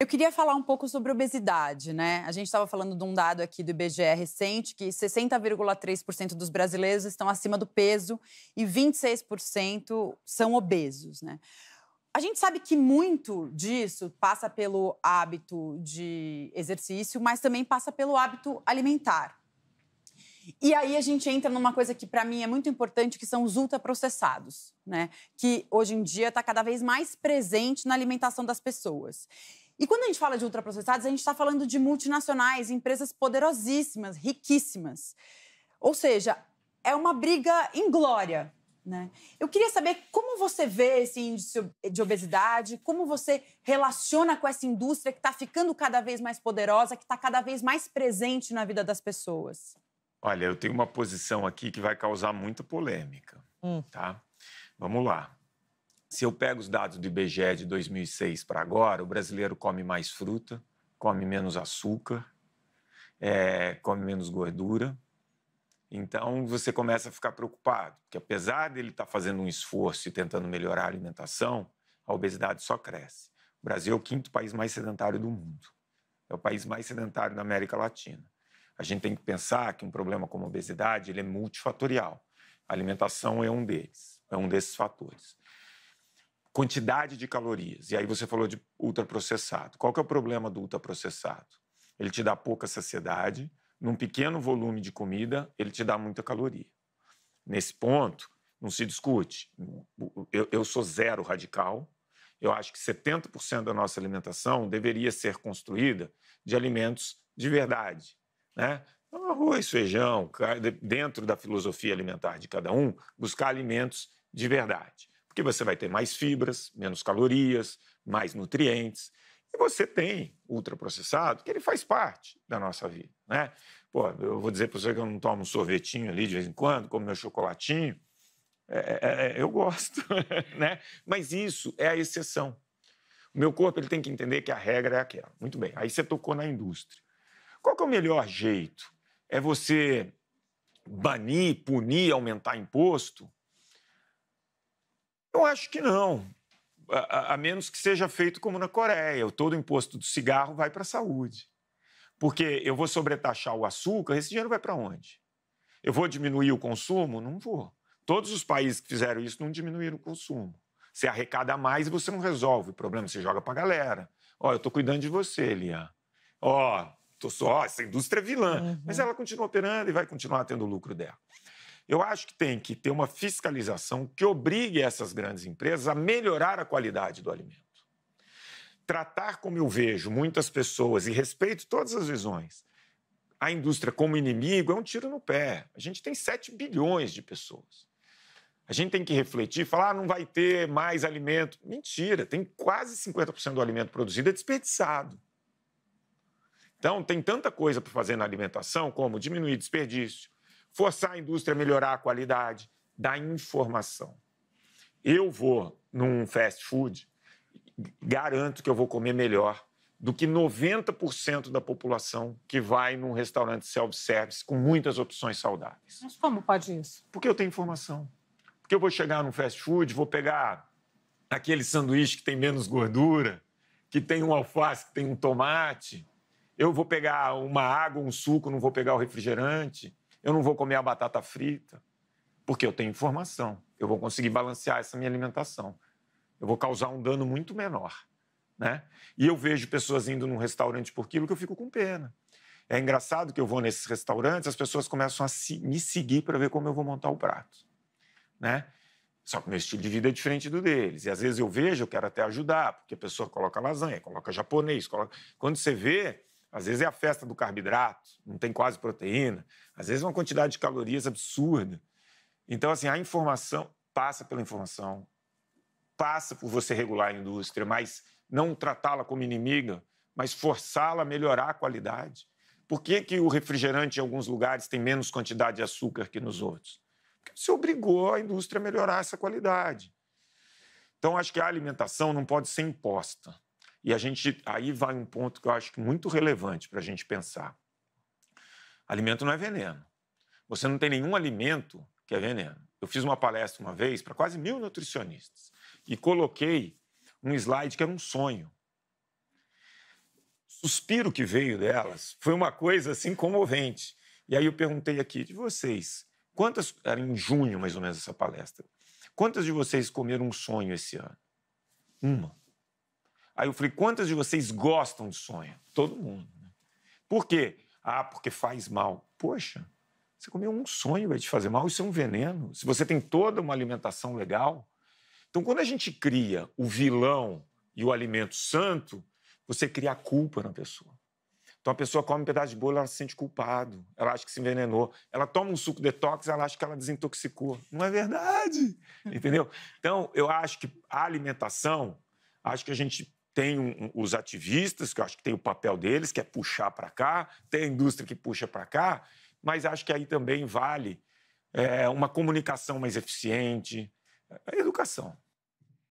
Eu queria falar um pouco sobre obesidade, né? A gente estava falando de um dado aqui do IBGE recente que 60,3% dos brasileiros estão acima do peso e 26% são obesos, né? A gente sabe que muito disso passa pelo hábito de exercício, mas também passa pelo hábito alimentar. E aí a gente entra numa coisa que para mim é muito importante, que são os ultraprocessados, né? Que hoje em dia está cada vez mais presente na alimentação das pessoas. E quando a gente fala de ultraprocessados, a gente está falando de multinacionais, empresas poderosíssimas, riquíssimas. Ou seja, é uma briga inglória. Né? Eu queria saber como você vê esse índice de obesidade, como você relaciona com essa indústria que está ficando cada vez mais poderosa, que está cada vez mais presente na vida das pessoas. Olha, eu tenho uma posição aqui que vai causar muita polêmica, hum. tá? Vamos lá. Se eu pego os dados do IBGE de 2006 para agora, o brasileiro come mais fruta, come menos açúcar, é, come menos gordura. Então você começa a ficar preocupado, porque apesar dele estar tá fazendo um esforço e tentando melhorar a alimentação, a obesidade só cresce. O Brasil é o quinto país mais sedentário do mundo. É o país mais sedentário da América Latina. A gente tem que pensar que um problema como a obesidade ele é multifatorial. A alimentação é um deles, é um desses fatores quantidade de calorias. E aí você falou de ultraprocessado. Qual que é o problema do ultraprocessado? Ele te dá pouca saciedade, num pequeno volume de comida, ele te dá muita caloria. Nesse ponto, não se discute. Eu, eu sou zero radical. Eu acho que 70% da nossa alimentação deveria ser construída de alimentos de verdade. Né? Então, arroz, feijão, dentro da filosofia alimentar de cada um, buscar alimentos de verdade porque você vai ter mais fibras, menos calorias, mais nutrientes. E você tem ultraprocessado, que ele faz parte da nossa vida, né? Pô, eu vou dizer para você que eu não tomo um sorvetinho ali de vez em quando, como meu chocolatinho. É, é, é, é eu gosto, né? Mas isso é a exceção. O meu corpo ele tem que entender que a regra é aquela. Muito bem, aí você tocou na indústria. Qual é o melhor jeito? É você banir, punir, aumentar imposto? Eu acho que não. A, a, a menos que seja feito como na Coreia, todo o imposto do cigarro vai para a saúde. Porque eu vou sobretaxar o açúcar, esse dinheiro vai para onde? Eu vou diminuir o consumo? Não vou. Todos os países que fizeram isso não diminuíram o consumo. Você arrecada mais e você não resolve o problema, você joga para a galera. Ó, eu estou cuidando de você, Lia. Ó, tô só, essa indústria é vilã. Uhum. Mas ela continua operando e vai continuar tendo o lucro dela. Eu acho que tem que ter uma fiscalização que obrigue essas grandes empresas a melhorar a qualidade do alimento. Tratar como eu vejo muitas pessoas, e respeito todas as visões, a indústria como inimigo é um tiro no pé. A gente tem 7 bilhões de pessoas. A gente tem que refletir, falar, ah, não vai ter mais alimento. Mentira, tem quase 50% do alimento produzido é desperdiçado. Então, tem tanta coisa para fazer na alimentação, como diminuir desperdício, forçar a indústria a melhorar a qualidade da informação. Eu vou num fast food, garanto que eu vou comer melhor do que 90% da população que vai num restaurante self-service com muitas opções saudáveis. Mas como pode isso? Porque eu tenho informação. Porque eu vou chegar num fast food, vou pegar aquele sanduíche que tem menos gordura, que tem um alface, que tem um tomate. Eu vou pegar uma água, um suco, não vou pegar o refrigerante eu não vou comer a batata frita, porque eu tenho informação, eu vou conseguir balancear essa minha alimentação, eu vou causar um dano muito menor. Né? E eu vejo pessoas indo num restaurante por quilo que eu fico com pena. É engraçado que eu vou nesses restaurantes, as pessoas começam a me seguir para ver como eu vou montar o prato. Né? Só que meu estilo de vida é diferente do deles. E às vezes eu vejo, eu quero até ajudar, porque a pessoa coloca lasanha, coloca japonês. Coloca... Quando você vê, às vezes é a festa do carboidrato, não tem quase proteína, às vezes é uma quantidade de calorias absurda. Então, assim, a informação passa pela informação, passa por você regular a indústria, mas não tratá-la como inimiga, mas forçá-la a melhorar a qualidade. Por que, que o refrigerante em alguns lugares tem menos quantidade de açúcar que nos outros? Porque você obrigou a indústria a melhorar essa qualidade. Então, acho que a alimentação não pode ser imposta. E a gente aí vai um ponto que eu acho muito relevante para a gente pensar. Alimento não é veneno. Você não tem nenhum alimento que é veneno. Eu fiz uma palestra uma vez para quase mil nutricionistas e coloquei um slide que era um sonho. O suspiro que veio delas foi uma coisa assim comovente. E aí eu perguntei aqui de vocês, quantas era em junho mais ou menos essa palestra? Quantas de vocês comeram um sonho esse ano? Uma. Aí eu falei: quantas de vocês gostam de sonho? Todo mundo. Né? Por quê? Ah, porque faz mal. Poxa, você comeu um sonho vai te fazer mal, isso é um veneno. Se você tem toda uma alimentação legal. Então, quando a gente cria o vilão e o alimento santo, você cria a culpa na pessoa. Então, a pessoa come um pedaço de bolo, ela se sente culpado, ela acha que se envenenou. Ela toma um suco detox, ela acha que ela desintoxicou. Não é verdade, entendeu? Então, eu acho que a alimentação, acho que a gente tem um, os ativistas, que eu acho que tem o papel deles, que é puxar para cá, tem a indústria que puxa para cá, mas acho que aí também vale é, uma comunicação mais eficiente, é, educação.